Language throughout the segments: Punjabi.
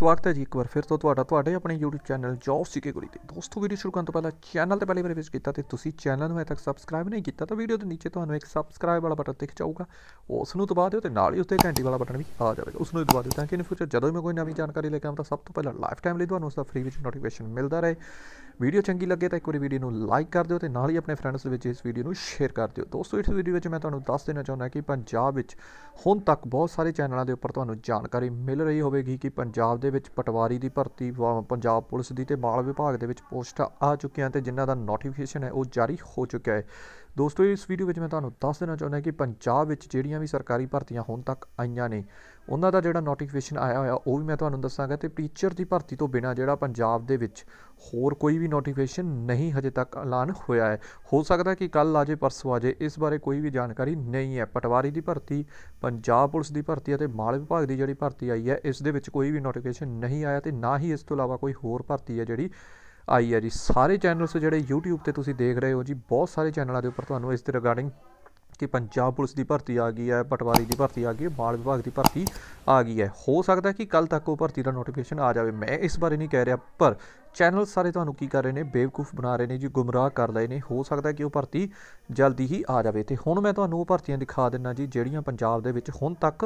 ਸਵਾਗਤ ਹੈ ਜੀ ਇੱਕ ਵਾਰ ਫਿਰ ਤੋਂ ਤੁਹਾਡਾ ਤੁਹਾਡੇ ਆਪਣੇ YouTube ਚੈਨਲ ਜੌਬ ਸਿੱਕੇ ਗੁਰੀ ਤੇ ਦੋਸਤੋ ਵੀਡੀਓ ਸ਼ੁਰੂ ਕਰਨ ਤੋਂ ਪਹਿਲਾਂ ਚੈਨਲ ਤੇ ਪਹਿਲੀ ਵਾਰ ਵਿਜ਼ਿਟ ਕੀਤਾ ਤੇ ਤੁਸੀਂ ਚੈਨਲ ਨੂੰ ਅਜੇ ਤੱਕ ਸਬਸਕ੍ਰਾਈਬ ਨਹੀਂ ਕੀਤਾ ਤਾਂ ਵੀਡੀਓ ਦੇ ਨੀਚੇ ਤੁਹਾਨੂੰ ਇੱਕ ਸਬਸਕ੍ਰਾਈਬ ਵਾਲਾ ਬਟਨ ਦਿਖ ਜਾਊਗਾ ਉਸ ਨੂੰ ਦਬਾ ਦਿਓ ਤੇ ਨਾਲ ਹੀ ਉੱਤੇ ਘੰਟੀ ਵਾਲਾ ਬਟਨ ਵੀ ਆ ਜਾਵੇਗਾ ਉਸ ਨੂੰ ਦਬਾ ਦਿਓ ਤਾਂ ਕਿ ਇਨ ਫਿਊਚਰ ਜਦੋਂ ਮੈਂ ਕੋਈ ਨਵੀਂ ਜਾਣਕਾਰੀ ਲੈ ਕੇ ਆਵਾਂ ਤਾਂ ਸਭ ਤੋਂ ਪਹਿਲਾਂ ਲਾਈਫ ਟਾਈਮ ਲਈ ਤੁਹਾਨੂੰ ਉਸ ਦਾ ਫ੍ਰੀ ਵਿੱਚ ਨੋਟੀਫਿਕੇਸ਼ਨ ਮਿਲਦਾ ਰਹੇ ਵੀਡੀਓ ਚੰਗੀ ਲੱਗੇ ਤਾਂ ਇੱਕ ਵਾਰੀ ਵੀਡੀਓ ਨੂੰ ਲਾਈਕ ਕਰ ਦਿਓ ਤੇ ਨਾਲ ਹੀ ਆਪਣੇ ਫਰੈਂਡਸ ਦੇ ਵਿੱਚ ਇਸ ਵੀਡੀਓ ਨੂੰ ਸ਼ੇਅਰ ਕਰ ਦਿਓ ਦੋਸਤੋ ਇਸ ਵੀਡੀਓ ਵਿੱਚ ਮੈਂ ਤੁਹਾਨੂੰ ਦੱਸ ਦੇਣਾ ਚਾਹੁੰਦਾ ਕਿ ਪੰਜਾਬ ਵਿੱਚ ਹੁਣ ਤੱਕ ਬਹੁਤ ਸਾਰੇ ਚੈਨਲਾਂ ਦੇ ਉੱਪਰ ਤੁਹਾਨੂੰ ਜਾਣਕਾਰੀ ਮਿਲ ਰਹੀ ਹੋਵੇਗੀ ਕਿ ਪੰਜਾਬ ਦੇ ਦੇ ਵਿੱਚ ਪਟਵਾਰੀ ਦੀ ਭਰਤੀ ਪੰਜਾਬ ਪੁਲਿਸ ਦੀ ਤੇ ਮਾਲ ਵਿਭਾਗ ਦੇ ਵਿੱਚ ਪੋਸਟਾਂ ਆ ਚੁੱਕੀਆਂ ਤੇ ਜਿਨ੍ਹਾਂ ਦਾ ਨੋਟੀਫਿਕੇਸ਼ਨ ਹੈ ਉਹ ਜਾਰੀ ਹੋ ਚੁੱਕਿਆ ਹੈ ਦੋਸਤੋ ਇਸ ਵੀਡੀਓ ਵਿੱਚ ਮੈਂ ਤੁਹਾਨੂੰ ਦੱਸ ਦੇਣਾ ਚਾਹੁੰਦਾ ਕਿ ਪੰਜਾਬ ਵਿੱਚ ਜਿਹੜੀਆਂ ਵੀ ਸਰਕਾਰੀ ਭਰਤੀਆਂ ਹੁਣ ਤੱਕ ਆਈਆਂ ਨੇ ਉਹਨਾਂ ਦਾ ਜਿਹੜਾ ਨੋਟੀਫਿਕੇਸ਼ਨ ਆਇਆ ਹੋਇਆ ਉਹ ਵੀ ਮੈਂ ਤੁਹਾਨੂੰ ਦੱਸਾਂਗਾ ਤੇ ਟੀਚਰ ਦੀ ਭਰਤੀ ਤੋਂ ਬਿਨਾ ਜਿਹੜਾ ਪੰਜਾਬ ਦੇ ਵਿੱਚ ਹੋਰ ਕੋਈ ਵੀ ਨੋਟੀਫਿਕੇਸ਼ਨ ਨਹੀਂ ਹਜੇ ਤੱਕ ਐਲਾਨ ਹੋਇਆ ਹੈ ਹੋ ਸਕਦਾ ਕਿ ਕੱਲ ਆਜੇ ਪਰਸੋਂ ਆਜੇ ਇਸ ਬਾਰੇ ਕੋਈ ਵੀ ਜਾਣਕਾਰੀ ਨਹੀਂ ਹੈ ਪਟਵਾਰੀ ਦੀ ਭਰਤੀ ਪੰਜਾਬ ਪੁਲਿਸ ਦੀ ਭਰਤੀ ਅਤੇ ਮਾਲ ਵਿਭਾਗ ਦੀ ਜਿਹੜੀ ਭਰਤੀ ਆਈ ਹੈ ਇਸ ਦੇ ਵਿੱਚ ਕੋਈ ਵੀ ਨੋਟੀਫਿਕੇਸ਼ਨ ਨਹੀਂ ਆਇਆ ਤੇ ਨਾ ਹੀ ਇਸ ਤੋਂ ਇਲਾਵਾ ਕੋਈ ਹੋਰ ਭਰਤੀ ਹੈ ਜਿਹੜੀ ਆਈ ਹੈ ਜੀ ਸਾਰੇ ਚੈਨਲਸ ਜਿਹੜੇ YouTube ਤੇ ਤੁਸੀਂ ਦੇਖ ਰਹੇ ਹੋ ਜੀ ਬਹੁਤ ਸਾਰੇ ਚੈਨਲਾਂ ਦੇ ਉੱਪਰ ਤੁਹਾਨੂੰ ਇਸ ਦੇ ਰਿਗਾਰਡਿੰਗ ਕਿ ਪੰਜਾਬ ਪੁਲਿਸ ਦੀ ਭਰਤੀ ਆ ਗਈ ਹੈ ਪਟਵਾਰੀ ਦੀ ਭਰਤੀ ਆ ਗਈ ਹੈ ਬਾਲ ਵਿਭਾਗ ਦੀ ਭਰਤੀ ਆ ਗਈ ਹੈ ਹੋ ਸਕਦਾ ਕਿ ਕੱਲ ਤੱਕ ਉਹ ਭਰਤੀ ਦਾ ਨੋਟੀਫਿਕੇਸ਼ਨ ਆ ਜਾਵੇ ਮੈਂ ਇਸ ਬਾਰੇ ਨਹੀਂ ਕਹਿ ਰਿਹਾ ਪਰ ਚੈਨਲ ਸਾਰੇ ਤੁਹਾਨੂੰ ਕੀ ਕਰ ਰਹੇ ਨੇ ਬੇਵਕੂਫ ਬਣਾ ਰਹੇ ਨੇ ਜੀ ਗੁੰਮਰਾਹ ਕਰ ਰਹੇ ਨੇ ਹੋ ਸਕਦਾ ਕਿ ਉਹ ਭਰਤੀ ਜਲਦੀ ਹੀ ਆ ਜਾਵੇ ਤੇ ਹੁਣ ਮੈਂ ਤੁਹਾਨੂੰ ਉਹ ਭਰਤੀਆਂ ਦਿਖਾ ਦਿੰਨਾ ਜੀ ਜਿਹੜੀਆਂ ਪੰਜਾਬ ਦੇ ਵਿੱਚ ਹੁਣ ਤੱਕ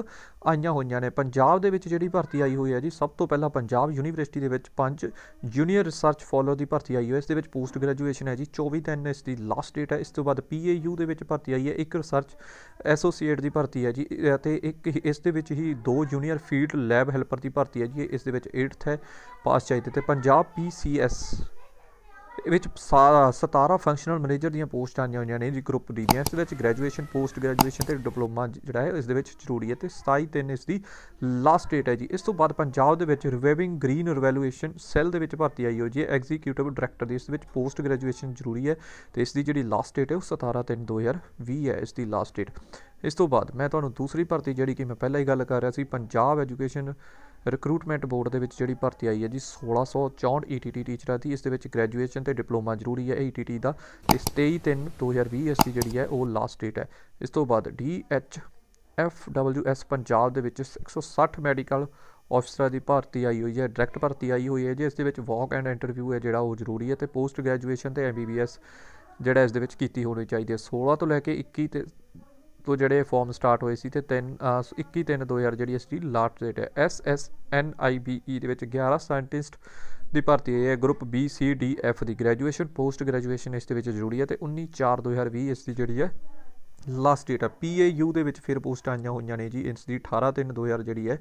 ਆਈਆਂ ਹੋਈਆਂ ਨੇ ਪੰਜਾਬ ਦੇ ਵਿੱਚ ਜਿਹੜੀ ਭਰਤੀ ਆਈ ਹੋਈ ਹੈ ਜੀ ਸਭ ਤੋਂ ਪਹਿਲਾਂ ਪੰਜਾਬ ਯੂਨੀਵਰਸਿਟੀ ਦੇ ਵਿੱਚ ਪੰਜ ਜੂਨੀਅਰ ਰਿਸਰਚ ਫੋਲੋ ਦੀ ਭਰਤੀ ਆਈ ਹੋਈ ਹੈ ਇਸ ਦੇ ਵਿੱਚ ਪੋਸਟ ਗ੍ਰੈਜੂਏਸ਼ਨ ਹੈ ਜੀ 24 ਦਿਨ ਇਸ ਦੀ ਲਾਸਟ ਡੇਟ ਹੈ ਇਸ ਤੋਂ ਬਾਅਦ ਪੀਏਯੂ ਦੇ ਵਿੱਚ ਭਰਤੀ ਆਈ ਹੈ ਇੱਕ ਰਿਸਰਚ ਐਸੋਸੀਏਟ ਦੀ ਭਰਤੀ ਹੈ ਜੀ ਅਤੇ ਇੱਕ ਇਸ ਦੇ ਵਿੱਚ ਹੀ ਦੋ ਜੂਨੀਅਰ ਫੀਲਡ ਲੈਬ ਹੈਲਪਰ ਦੀ ਭਰਤੀ ਹੈ ਜੀ ਇਸ ਦੇ ਵਿੱਚ 8th ਹੈ ਪਾਸ ਚਾਹੀਦੇ ਤੇ ਪੰਜਾਬ ਪੀਸੀਐਸ ਵਿੱਚ 17 ਫੰਕਸ਼ਨਲ ਮੈਨੇਜਰ ਦੀਆਂ ਪੋਸਟਾਂ ਆਈਆਂ ਹੋਈਆਂ ਨੇ ਜੀ ਗਰੁੱਪ ਦੀਆਂ ਇਸ ਵਿੱਚ ਗ੍ਰੈਜੂਏਸ਼ਨ ਪੋਸਟ ਗ੍ਰੈਜੂਏਸ਼ਨ ਤੇ ਡਿਪਲੋਮਾ ਜਿਹੜਾ ਹੈ ਇਸ ਦੇ ਵਿੱਚ ਜ਼ਰੂਰੀ ਹੈ ਤੇ 27 ਤਿੰਨ ਇਸ ਦੀ ਲਾਸਟ ਡੇਟ ਹੈ ਜੀ ਇਸ ਤੋਂ ਬਾਅਦ ਪੰਜਾਬ ਦੇ ਵਿੱਚ ਰਿਵਾਈਵਿੰਗ ਗ੍ਰੀਨ ਰਿਵੈਲੂਏਸ਼ਨ ਸੈੱਲ ਦੇ ਵਿੱਚ ਭਰਤੀ ਆਈ ਹੋ ਜੀ ਐਗਜ਼ੀਕਿਊਟਿਵ ਡਾਇਰੈਕਟਰ ਦੀ ਇਸ ਵਿੱਚ ਪੋਸਟ ਗ੍ਰੈਜੂਏਸ਼ਨ ਜ਼ਰੂਰੀ ਹੈ ਤੇ ਇਸ ਦੀ ਜਿਹੜੀ ਲਾਸਟ ਡੇਟ ਹੈ ਉਹ 17 ਤਿੰਨ 2020 ਹੈ ਇਸ ਦੀ ਲਾਸਟ ਡੇਟ ਇਸ ਤੋਂ ਬਾਅਦ ਮੈਂ ਤੁਹਾਨੂੰ ਦੂਸਰੀ ਭਰਤੀ ਜਿਹੜੀ ਕਿ ਮੈਂ ਪਹਿਲਾਂ ਹੀ ਗੱਲ ਕਰ ਰਿਹਾ ਸੀ ਪੰਜਾਬ ਐਜੂਕੇਸ਼ਨ ਰਿਕਰੂਟਮੈਂਟ ਬੋਰਡ ਦੇ ਵਿੱਚ ਜਿਹੜੀ ਭਰਤੀ ਆਈ ਹੈ ਜੀ 1664 ਈਟੀਟੀ ਟੀਚਰਾਂ ਦੀ ਇਸ ਦੇ ਵਿੱਚ ਗ੍ਰੈਜੂਏਸ਼ਨ ਤੇ ਡਿਪਲੋਮਾ ਜ਼ਰੂਰੀ ਹੈ ਈਟੀਟੀ e ਦਾ ਤੇ 23 ਤਿੰਨ 2020 ਇਸ ਜਿਹੜੀ ਹੈ ਉਹ ਲਾਸਟ ਡੇਟ ਹੈ ਇਸ ਤੋਂ ਬਾਅਦ ਡਬਲਯੂ ਐਸ ਪੰਜਾਬ ਦੇ ਵਿੱਚ 160 ਮੈਡੀਕਲ ਆਫਸਰਾਂ ਦੀ ਭਰਤੀ ਆਈ ਹੋਈ ਹੈ ਡਾਇਰੈਕਟ ਭਰਤੀ ਆਈ ਹੋਈ ਹੈ ਜੀ ਇਸ ਦੇ ਵਿੱਚ ਵਾਕ ਐਂਡ ਇੰਟਰਵਿਊ ਹੈ ਜਿਹੜਾ ਉਹ ਜ਼ਰੂਰੀ ਹੈ ਤੇ ਪੋਸਟ ਗ੍ਰੈਜੂਏਸ਼ਨ ਤੇ MBBS ਜਿਹੜਾ ਇਸ ਦੇ ਵਿੱਚ ਕੀਤੀ ਹੋਣੀ ਚਾਹੀਦੀ ਹੈ 16 ਤੋਂ ਲੈ ਕੇ 21 ਤੇ ਤੋਂ ਜਿਹੜੇ ਫਾਰਮ ਸਟਾਰਟ ਹੋਏ ਸੀ ਤੇ 3 21 3 2000 ਜਿਹੜੀ ਇਸ ਦੀ ਲਾਸਟ ਡੇਟ ਹੈ S S N I B E ਦੇ ਵਿੱਚ 11 ਸਾਇੰਟਿਸਟ ਦੀ ਭਰਤੀ ਹੈ group B C D F ਦੀ ਗ੍ਰੈਜੂਏਸ਼ਨ ਪੋਸਟ ਗ੍ਰੈਜੂਏਸ਼ਨ ਇਸ ਦੇ ਵਿੱਚ ਜ਼ਰੂਰੀ ਹੈ ਤੇ 19 4 2020 ਇਸ ਦੀ ਜਿਹੜੀ ਹੈ ਲਾਸਟ ਡੇਟ ਆ ਪੀਏਯੂ ਦੇ ਵਿੱਚ ਫਿਰ ਪੋਸਟ ਆਈਆਂ ਹੋਈਆਂ ਨੇ ਜੀ ਇਸ ਦੀ 18 3 2000 ਜਿਹੜੀ ਹੈ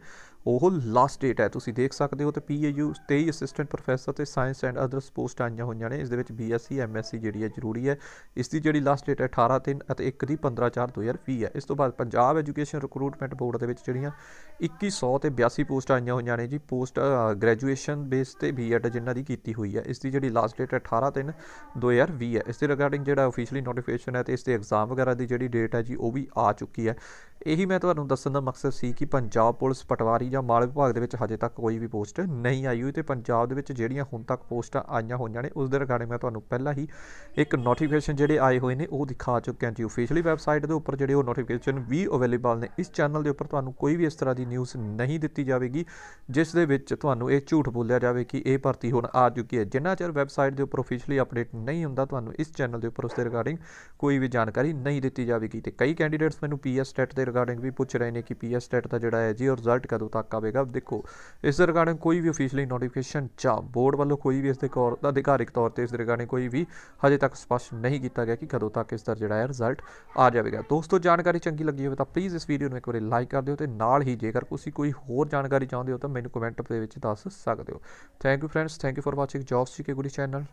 ਉਹ ਲਾਸਟ ਡੇਟ ਹੈ ਤੁਸੀਂ ਦੇਖ ਸਕਦੇ ਹੋ ਤੇ ਪੀਏਯੂ 23 ਅਸਿਸਟੈਂਟ ਪ੍ਰੋਫੈਸਰ ਤੇ ਸਾਇੰਸ ਐਂਡ ਅਦਰਸ ਪੋਸਟ ਆਈਆਂ ਹੋਈਆਂ ਨੇ ਇਸ ਦੇ ਵਿੱਚ ਬੀਐਸਸੀ ਐਮਐਸਸੀ ਜਿਹੜੀ ਹੈ ਜ਼ਰੂਰੀ ਹੈ ਇਸ ਦੀ ਜਿਹੜੀ ਲਾਸਟ ਡੇਟ ਹੈ 18 3 ਅਤੇ 1 ਦੀ 15 4 2020 ਹੈ ਇਸ ਤੋਂ ਬਾਅਦ ਪੰਜਾਬ ਐਜੂਕੇਸ਼ਨ ਰਿਕਰੂਟਮੈਂਟ ਬੋਰਡ ਦੇ ਵਿੱਚ ਜਿਹੜੀਆਂ 2100 ਤੇ 82 ਪੋਸਟ ਆਈਆਂ ਹੋਈਆਂ ਨੇ ਜੀ ਪੋਸਟ ਗ੍ਰੈਜੂਏਸ਼ਨ ਬੇਸ ਤੇ ਬੀਐਡ ਜਿਨ੍ਹਾਂ ਦੀ ਕੀਤੀ ਹੋਈ ਹੈ ਇਸ ਦੀ ਜਿਹੜੀ ਲਾਸਟ ਡੇਟ ਹੈ 18 3 2020 ਹੈ ਇਸ ਦੇ ਰਿਗਾਰਡਿੰਗ ਜਿਹੜਾ ਆਫੀਸ਼ੀਅਲੀ ਨੋਟੀਫਿਕੇਸ਼ਨ ਹੈ ਤੇ ਇਸ ਦੇ ਐਗਜ਼ਾਮ ਵਗੈਰਾ ਦੀ ਜਿਹੜੀ ਡੇਟ ਹੈ ਜੀ ਉਹ ਵੀ ਆ ਚੁੱਕੀ ਹੈ ਇਹੀ ਮੈਂ ਤੁਹਾਨੂੰ ਦੱਸਣ ਦਾ ਮਕਸਦ ਸੀ ਕਿ ਪੰਜਾਬ ਪੁਲਿਸ ਪਟਵਾਰੀ ਜਾਂ ਮਾਲ ਵਿਭਾਗ ਦੇ ਵਿੱਚ ਹਜੇ ਤੱਕ ਕੋਈ ਵੀ ਪੋਸਟ ਨਹੀਂ ਆਈ ਹੋਈ ਤੇ ਪੰਜਾਬ ਦੇ ਵਿੱਚ ਜਿਹੜੀਆਂ ਹੁਣ ਤੱਕ ਪੋਸਟਾਂ ਆਈਆਂ ਹੋਈਆਂ ਨੇ ਉਸ ਦੇ ਰਿਗਾਰਡਿੰਗ ਮੈਂ ਤੁਹਾਨੂੰ ਪਹਿਲਾਂ ਹੀ ਇੱਕ ਨੋਟੀਫਿਕੇਸ਼ਨ ਜਿਹੜੇ ਆਏ ਹੋਏ ਨੇ ਉਹ ਦਿਖਾ ਚੁੱਕਿਆ ਜੀ ਅਫੀਸ਼ੀਅਲੀ ਵੈਬਸਾਈਟ ਦੇ ਉੱਪਰ ਜਿਹੜੇ ਉਹ ਨੋਟੀਫਿਕੇਸ਼ਨ ਵੀ ਅਵੇਲੇਬਲ ਨੇ ਇਸ ਚੈਨਲ ਦੇ ਉੱਪਰ ਤੁਹਾਨੂੰ ਕੋਈ ਵੀ ਇਸ ਤਰ੍ਹਾਂ ਦੀ ਨਿਊਜ਼ ਨਹੀਂ ਦਿੱਤੀ ਜਾਵੇਗੀ ਜਿਸ ਦੇ ਵਿੱਚ ਤੁਹਾਨੂੰ ਇਹ ਝੂਠ ਬੋਲਿਆ ਜਾਵੇ ਕਿ ਇਹ ਭਰਤੀ ਹੁਣ ਆ ਚੁੱਕੀ ਹੈ ਜਿੰਨਾ ਚਿਰ ਵੈਬਸਾਈਟ ਦੇ ਉੱਪਰ ਅਫੀਸ਼ੀਅਲੀ ਅਪਡੇਟ ਨਹੀਂ ਹੁੰਦਾ ਤੁਹਾਨੂੰ ਇਸ ਚੈਨਲ ਦੇ ਉੱਪਰ ਉਸ ਦੇ ਰਿਗਾਰਡਿੰਗ ਕੋਈ ਵੀ ਜਾਣਕਾਰੀ ਨਹੀਂ ਦਿੱਤੀ ਜਾਵੇਗੀ ਤੇ ਕਈ ਕੈਂਡੀਡੇਟਸ ਮੈਨੂੰ ਪੀਐਸ ਸਟੇਟ ਦੇ ਰਿਗਾਰਡਿੰਗ ਵੀ ਪੁੱਛ ਰਹੇ ਨੇ ਕਿ ਪੀਐਸ ਟੈਟ ਦਾ ਜਿਹੜਾ ਹੈ ਜੀ ਉਹ ਰਿਜ਼ਲਟ ਕਦੋਂ ਤੱਕ ਆਵੇਗਾ ਦੇਖੋ ਇਸ ਦੇ ਰਿਗਾਰਡਿੰਗ ਕੋਈ ਵੀ ਅਫੀਸ਼ੀਅਲੀ ਨੋਟੀਫਿਕੇਸ਼ਨ ਜਾਂ ਬੋਰਡ ਵੱਲੋਂ ਕੋਈ ਵੀ ਇਸ ਦੇ ਕੋਰ ਦਾ ਅਧਿਕਾਰਿਕ ਤੌਰ ਤੇ ਇਸ ਦੇ ਰਿਗਾਰਡਿੰਗ ਕੋਈ ਵੀ ਹਜੇ ਤੱਕ ਸਪਸ਼ਟ ਨਹੀਂ ਕੀਤਾ ਗਿਆ ਕਿ ਕਦੋਂ ਤੱਕ ਇਸ ਦਾ ਜਿਹੜਾ ਹੈ ਰਿਜ਼ਲਟ ਆ ਜਾਵੇਗਾ ਦੋਸਤੋ ਜਾਣਕਾਰੀ ਚੰਗੀ ਲੱਗੀ ਹੋਵੇ ਤਾਂ ਪਲੀਜ਼ ਇਸ ਵੀਡੀਓ ਨੂੰ ਇੱਕ ਵਾਰੀ ਲਾਈਕ ਕਰ ਦਿਓ ਤੇ ਨਾਲ ਹੀ ਜੇਕਰ ਤੁਸੀਂ ਕੋਈ ਹੋਰ ਜਾਣਕਾਰੀ ਚਾਹੁੰਦੇ ਹੋ ਤਾਂ ਮੈਨੂੰ ਕਮੈਂਟ ਦੇ ਵਿੱਚ ਦੱਸ ਸਕਦੇ ਹੋ thank you friends thank you for watching jobs G K Guri channel